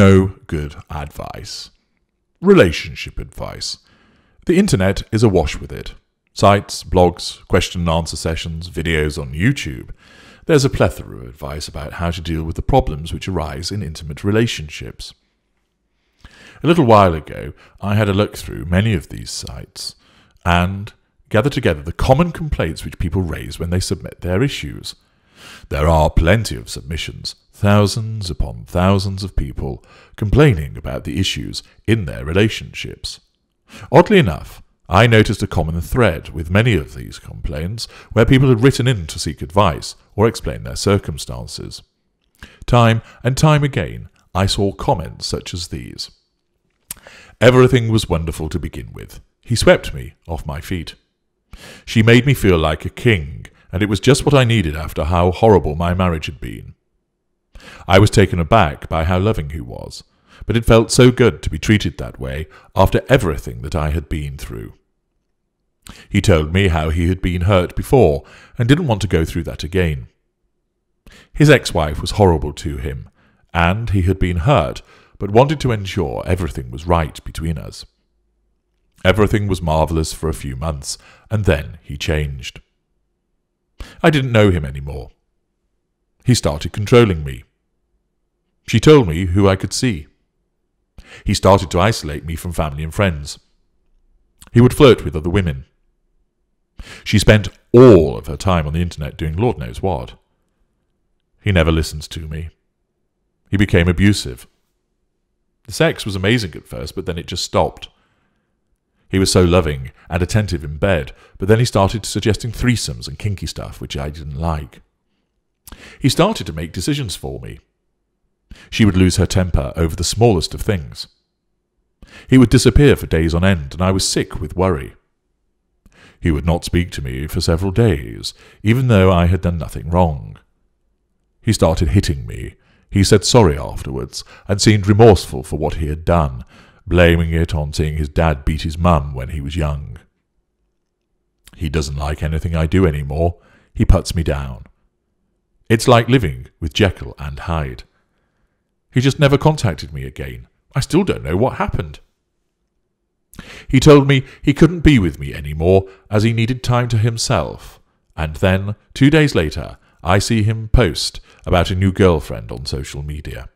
no good advice. Relationship advice. The internet is awash with it. Sites, blogs, question and answer sessions, videos on YouTube. There's a plethora of advice about how to deal with the problems which arise in intimate relationships. A little while ago, I had a look through many of these sites and gathered together the common complaints which people raise when they submit their issues. There are plenty of submissions, thousands upon thousands of people complaining about the issues in their relationships. Oddly enough, I noticed a common thread with many of these complaints where people had written in to seek advice or explain their circumstances. Time and time again, I saw comments such as these. Everything was wonderful to begin with. He swept me off my feet. She made me feel like a king and it was just what I needed after how horrible my marriage had been. I was taken aback by how loving he was, but it felt so good to be treated that way after everything that I had been through. He told me how he had been hurt before and didn't want to go through that again. His ex-wife was horrible to him, and he had been hurt, but wanted to ensure everything was right between us. Everything was marvellous for a few months, and then he changed. I didn't know him any more. He started controlling me. She told me who I could see. He started to isolate me from family and friends. He would flirt with other women. She spent all of her time on the internet doing Lord knows what. He never listened to me. He became abusive. The sex was amazing at first, but then it just stopped. He was so loving and attentive in bed, but then he started suggesting threesomes and kinky stuff, which I didn't like. He started to make decisions for me. She would lose her temper over the smallest of things. He would disappear for days on end, and I was sick with worry. He would not speak to me for several days, even though I had done nothing wrong. He started hitting me. He said sorry afterwards, and seemed remorseful for what he had done, blaming it on seeing his dad beat his mum when he was young. He doesn't like anything I do anymore. He puts me down. It's like living with Jekyll and Hyde. He just never contacted me again. I still don't know what happened. He told me he couldn't be with me any more as he needed time to himself. And then, two days later, I see him post about a new girlfriend on social media.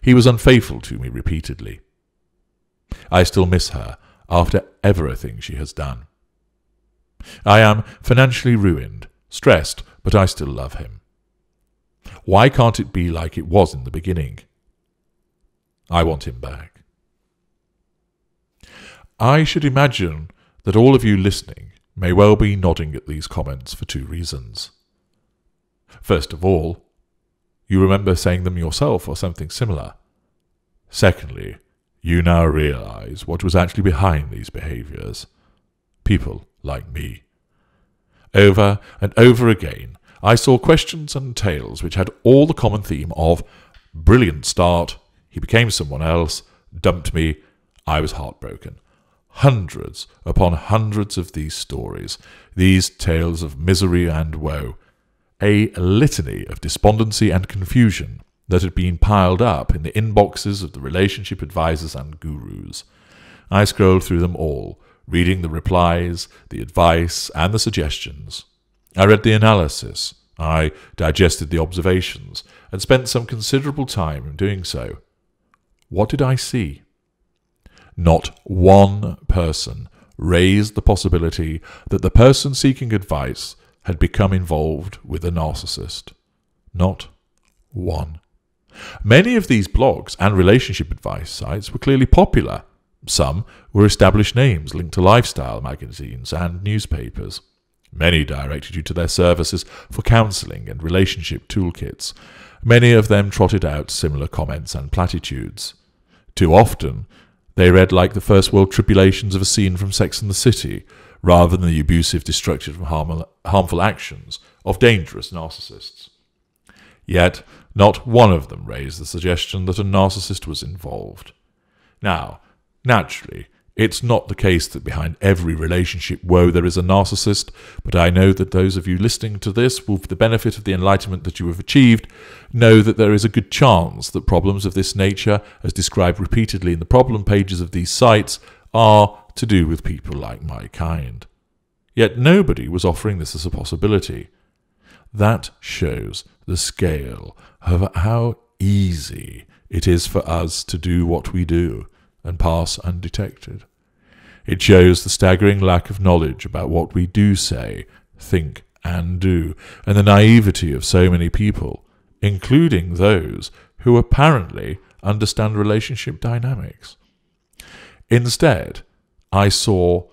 He was unfaithful to me repeatedly. I still miss her after everything she has done. I am financially ruined, stressed, but I still love him. Why can't it be like it was in the beginning? I want him back. I should imagine that all of you listening may well be nodding at these comments for two reasons. First of all, you remember saying them yourself or something similar. Secondly, you now realize what was actually behind these behaviors. People like me. Over and over again, I saw questions and tales which had all the common theme of brilliant start, he became someone else, dumped me, I was heartbroken. Hundreds upon hundreds of these stories, these tales of misery and woe, a litany of despondency and confusion that had been piled up in the inboxes of the relationship advisers and gurus. I scrolled through them all, reading the replies, the advice, and the suggestions. I read the analysis, I digested the observations, and spent some considerable time in doing so. What did I see? Not one person raised the possibility that the person seeking advice had become involved with a narcissist. Not one. Many of these blogs and relationship advice sites were clearly popular. Some were established names linked to lifestyle magazines and newspapers. Many directed you to their services for counselling and relationship toolkits. Many of them trotted out similar comments and platitudes. Too often, they read like the first world tribulations of a scene from Sex and the City, rather than the abusive destructive, from harmful, harmful actions of dangerous narcissists. Yet, not one of them raised the suggestion that a narcissist was involved. Now, naturally, it's not the case that behind every relationship woe there is a narcissist, but I know that those of you listening to this will, for the benefit of the enlightenment that you have achieved, know that there is a good chance that problems of this nature, as described repeatedly in the problem pages of these sites, are to do with people like my kind. Yet nobody was offering this as a possibility. That shows the scale of how easy it is for us to do what we do and pass undetected. It shows the staggering lack of knowledge about what we do say, think, and do, and the naivety of so many people, including those who apparently understand relationship dynamics. Instead, I saw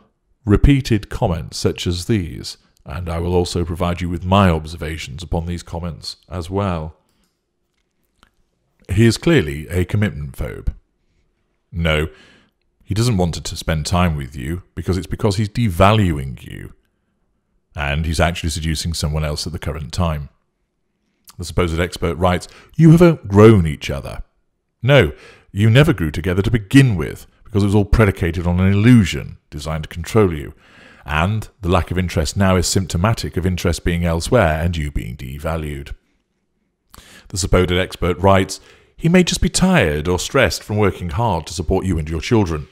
repeated comments such as these, and I will also provide you with my observations upon these comments as well. He is clearly a commitment phobe. No, he doesn't want to spend time with you because it's because he's devaluing you. And he's actually seducing someone else at the current time. The supposed expert writes, You have outgrown each other. No, you never grew together to begin with because it was all predicated on an illusion designed to control you. And the lack of interest now is symptomatic of interest being elsewhere and you being devalued. The supposed expert writes, he may just be tired or stressed from working hard to support you and your children.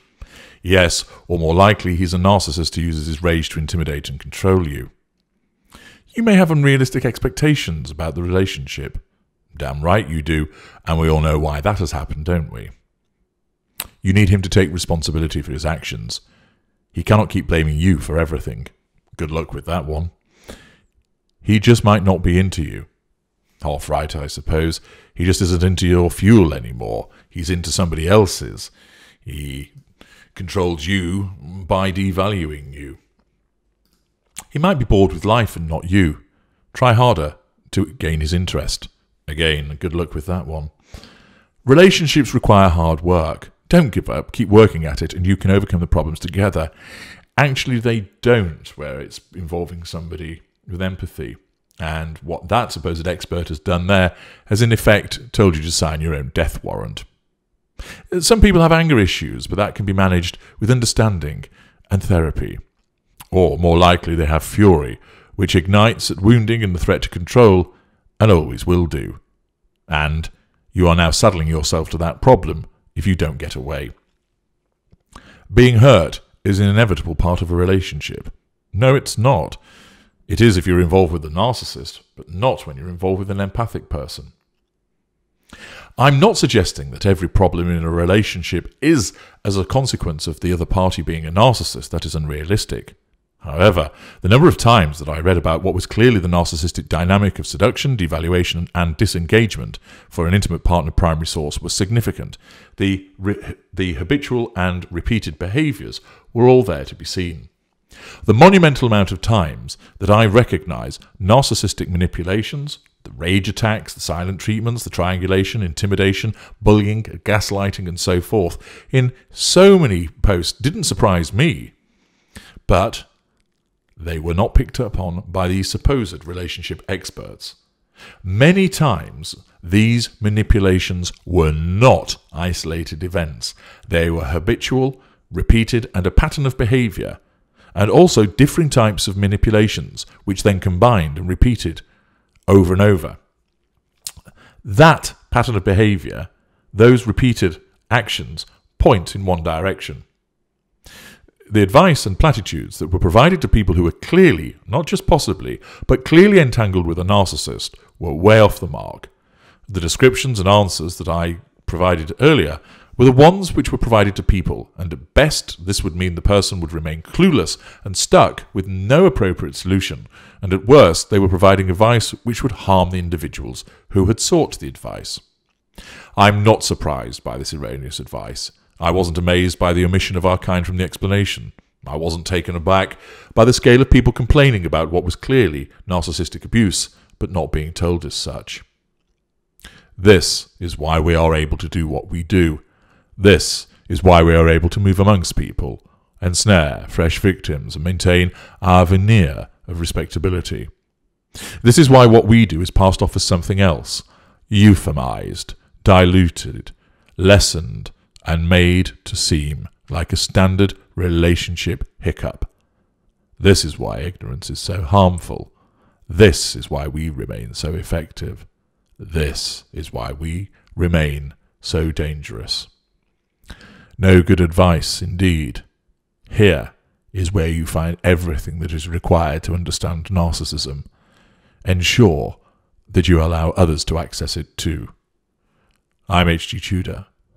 Yes, or more likely, he's a narcissist who uses his rage to intimidate and control you. You may have unrealistic expectations about the relationship. Damn right you do, and we all know why that has happened, don't we? You need him to take responsibility for his actions. He cannot keep blaming you for everything. Good luck with that one. He just might not be into you. Half right, I suppose. He just isn't into your fuel anymore. He's into somebody else's. He controls you by devaluing you. He might be bored with life and not you. Try harder to gain his interest. Again, good luck with that one. Relationships require hard work don't give up, keep working at it, and you can overcome the problems together. Actually, they don't, where it's involving somebody with empathy. And what that supposed expert has done there has, in effect, told you to sign your own death warrant. Some people have anger issues, but that can be managed with understanding and therapy. Or, more likely, they have fury, which ignites at wounding and the threat to control, and always will do. And you are now saddling yourself to that problem if you don't get away. Being hurt is an inevitable part of a relationship. No, it's not. It is if you're involved with a narcissist, but not when you're involved with an empathic person. I'm not suggesting that every problem in a relationship is as a consequence of the other party being a narcissist. That is unrealistic. However, the number of times that I read about what was clearly the narcissistic dynamic of seduction, devaluation, and disengagement for an intimate partner primary source was significant. The, the habitual and repeated behaviours were all there to be seen. The monumental amount of times that I recognise narcissistic manipulations, the rage attacks, the silent treatments, the triangulation, intimidation, bullying, gaslighting, and so forth, in so many posts didn't surprise me. But they were not picked up on by these supposed relationship experts. Many times, these manipulations were not isolated events. They were habitual, repeated, and a pattern of behavior, and also different types of manipulations, which then combined and repeated over and over. That pattern of behavior, those repeated actions, point in one direction the advice and platitudes that were provided to people who were clearly, not just possibly, but clearly entangled with a narcissist were way off the mark. The descriptions and answers that I provided earlier were the ones which were provided to people, and at best this would mean the person would remain clueless and stuck with no appropriate solution, and at worst they were providing advice which would harm the individuals who had sought the advice. I'm not surprised by this erroneous advice. I wasn't amazed by the omission of our kind from the explanation. I wasn't taken aback by the scale of people complaining about what was clearly narcissistic abuse, but not being told as such. This is why we are able to do what we do. This is why we are able to move amongst people, ensnare fresh victims, and maintain our veneer of respectability. This is why what we do is passed off as something else, euphemized, diluted, lessened, and made to seem like a standard relationship hiccup. This is why ignorance is so harmful. This is why we remain so effective. This is why we remain so dangerous. No good advice, indeed. Here is where you find everything that is required to understand narcissism. Ensure that you allow others to access it too. I'm H.G. Tudor